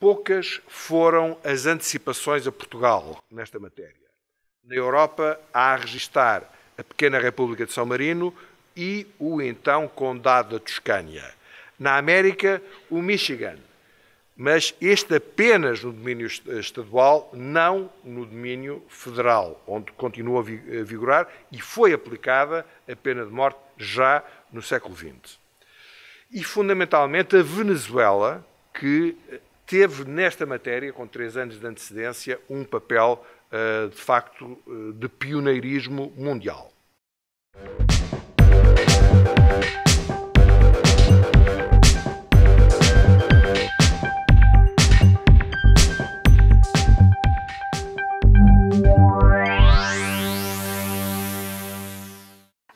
Poucas foram as antecipações a Portugal nesta matéria. Na Europa há a registar a pequena República de São Marino e o então Condado da Toscânia. Na América, o Michigan, mas este apenas no domínio estadual, não no domínio federal, onde continua a vigorar e foi aplicada a pena de morte já no século XX. E, fundamentalmente, a Venezuela, que eh, teve nesta matéria, com três anos de antecedência, um papel eh, de facto eh, de pioneirismo mundial.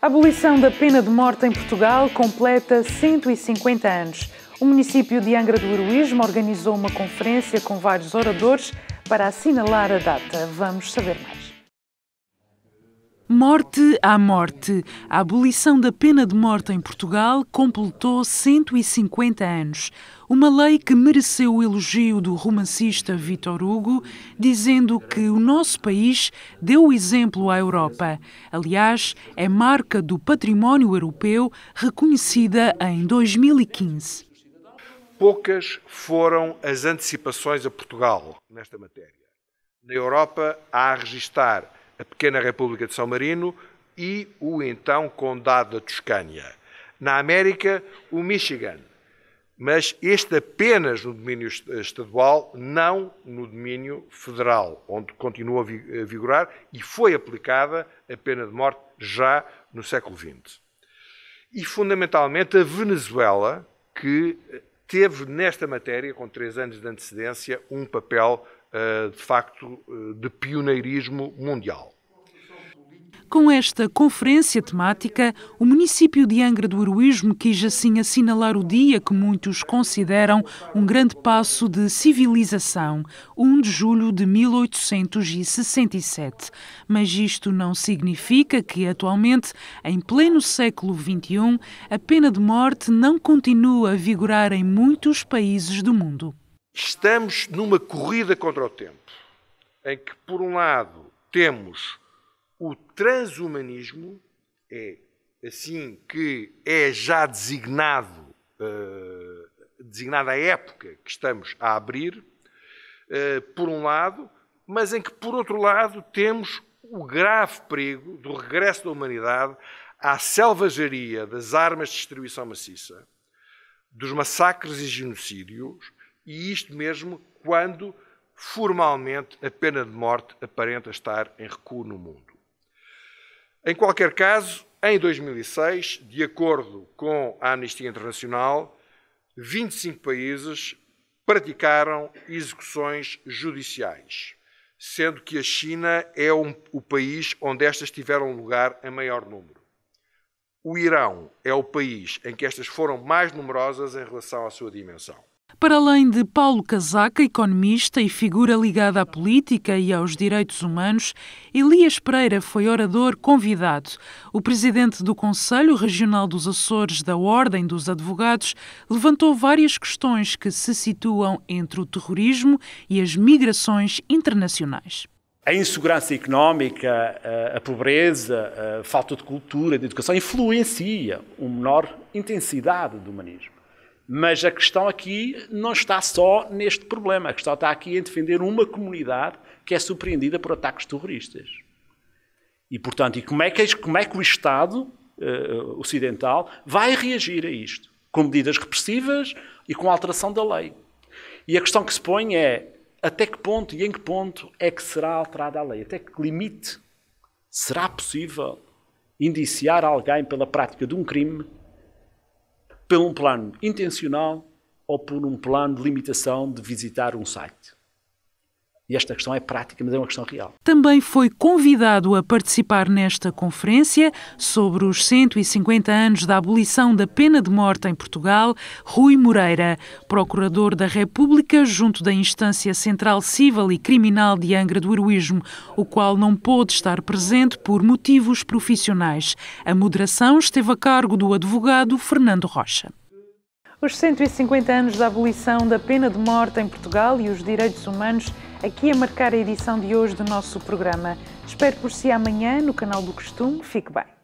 A abolição da pena de morte em Portugal completa 150 anos. O município de Angra do Heroísmo organizou uma conferência com vários oradores para assinalar a data. Vamos saber mais. Morte à morte. A abolição da pena de morte em Portugal completou 150 anos. Uma lei que mereceu o elogio do romancista Vitor Hugo, dizendo que o nosso país deu o exemplo à Europa. Aliás, é marca do património europeu reconhecida em 2015 poucas foram as antecipações a Portugal nesta matéria. Na Europa, há a registar a pequena República de São Marino e o então Condado da Toscânia. Na América, o Michigan, mas este apenas no domínio estadual, não no domínio federal, onde continua a vigorar e foi aplicada a pena de morte já no século XX. E, fundamentalmente, a Venezuela, que eh, teve nesta matéria, com três anos de antecedência, um papel eh, de facto eh, de pioneirismo mundial. Com esta conferência temática, o município de Angra do Heroísmo quis assim assinalar o dia que muitos consideram um grande passo de civilização, 1 de julho de 1867. Mas isto não significa que, atualmente, em pleno século XXI, a pena de morte não continue a vigorar em muitos países do mundo. Estamos numa corrida contra o tempo, em que, por um lado, temos o transhumanismo é assim que é já designado, uh, eh, designada a época que estamos a abrir, uh, por um lado, mas em que, por outro lado, temos o grave perigo do regresso da humanidade à selvageria das armas de distribuição maciça, dos massacres e genocídios, e isto mesmo quando formalmente a pena de morte aparenta estar em recuo no mundo. Em qualquer caso, em 2006, de acordo com a Amnistia Internacional, 25 países praticaram execuções judiciais, sendo que a China é um, o país onde estas tiveram lugar em maior número. O Irão é o país em que estas foram mais numerosas em relação à sua dimensão. Para além de Paulo Casaca, economista e figura ligada à política e aos direitos humanos, Elias Pereira foi orador convidado. O presidente do Conselho Regional dos Açores da Ordem dos Advogados levantou várias questões que se situam entre o terrorismo e as migrações internacionais. A insegurança económica, eh, a pobreza, eh, a falta de cultura, de educação influencia uma menor intensidade do humanismo. Mas a questão aqui não está só neste problema. A questão está aqui em defender uma comunidade que é surpreendida por ataques terroristas. E, portanto, e como, é que, como é que o Estado uh, ocidental vai reagir a isto? Com medidas repressivas e com alteração da lei. E a questão que se põe é até que ponto e em que ponto é que será alterada a lei? Até que limite será possível indiciar alguém pela prática de um crime por um plano intencional ou por um plano de limitação de visitar um site. E esta questão é prática, mas é uma questão real. Também foi convidado a participar nesta conferência sobre os 150 anos da abolição da pena de morte em Portugal, Rui Moreira, procurador da República junto da Instância Central Civil e Criminal de Angra do Heroísmo, o qual não pôde estar presente por motivos profissionais. A moderação esteve a cargo do advogado Fernando Rocha. Os 150 anos da abolição da pena de morte em Portugal e os direitos humanos, aqui a marcar a edição de hoje do nosso programa. Espero por si amanhã no canal do Costume. Fique bem.